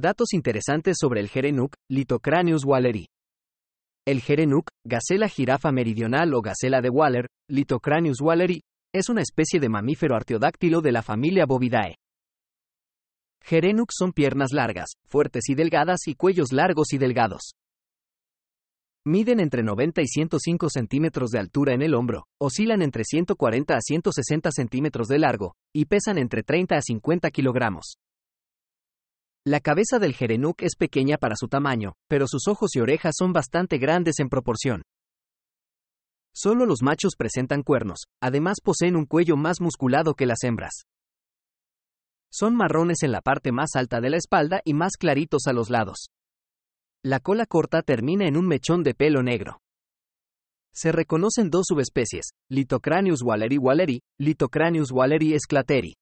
Datos interesantes sobre el Gerenuk, Litocranius walleri. El Gerenuk, gacela jirafa meridional o gacela de Waller, Litocranius walleri, es una especie de mamífero artiodáctilo de la familia Bovidae. Gerenuk son piernas largas, fuertes y delgadas y cuellos largos y delgados. Miden entre 90 y 105 centímetros de altura en el hombro, oscilan entre 140 a 160 centímetros de largo, y pesan entre 30 a 50 kilogramos. La cabeza del Jerenuk es pequeña para su tamaño, pero sus ojos y orejas son bastante grandes en proporción. Solo los machos presentan cuernos, además poseen un cuello más musculado que las hembras. Son marrones en la parte más alta de la espalda y más claritos a los lados. La cola corta termina en un mechón de pelo negro. Se reconocen dos subespecies, Litocranius waleri waleri, Litocranius waleri esclateri.